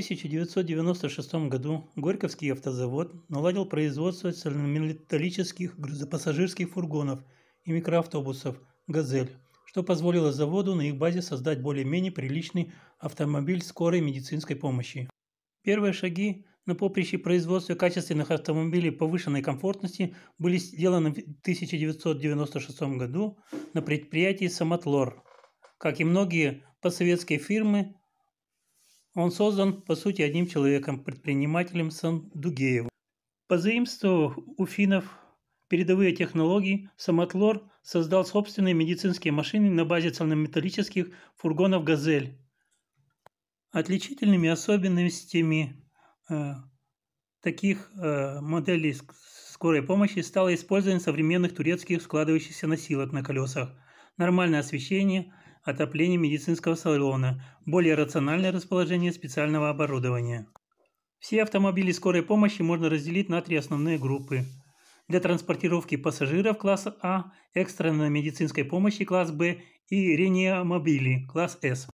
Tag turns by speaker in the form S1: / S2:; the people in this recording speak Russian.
S1: 1996 году Горьковский автозавод наладил производство цельнометаллических грузопассажирских фургонов и микроавтобусов «Газель», что позволило заводу на их базе создать более-менее приличный автомобиль скорой медицинской помощи. Первые шаги на поприще производства качественных автомобилей повышенной комфортности были сделаны в 1996 году на предприятии «Самотлор». Как и многие постсоветские фирмы, он создан, по сути, одним человеком, предпринимателем Сандугеевым. Позаимствовав у финнов передовые технологии, Самотлор создал собственные медицинские машины на базе цельнометаллических фургонов «Газель». Отличительными особенностями э, таких э, моделей скорой помощи стало использование современных турецких складывающихся носилок на колесах, нормальное освещение – отопление медицинского салона, более рациональное расположение специального оборудования. Все автомобили скорой помощи можно разделить на три основные группы. Для транспортировки пассажиров класса А, экстренной медицинской помощи класс Б и реанимобили класс С.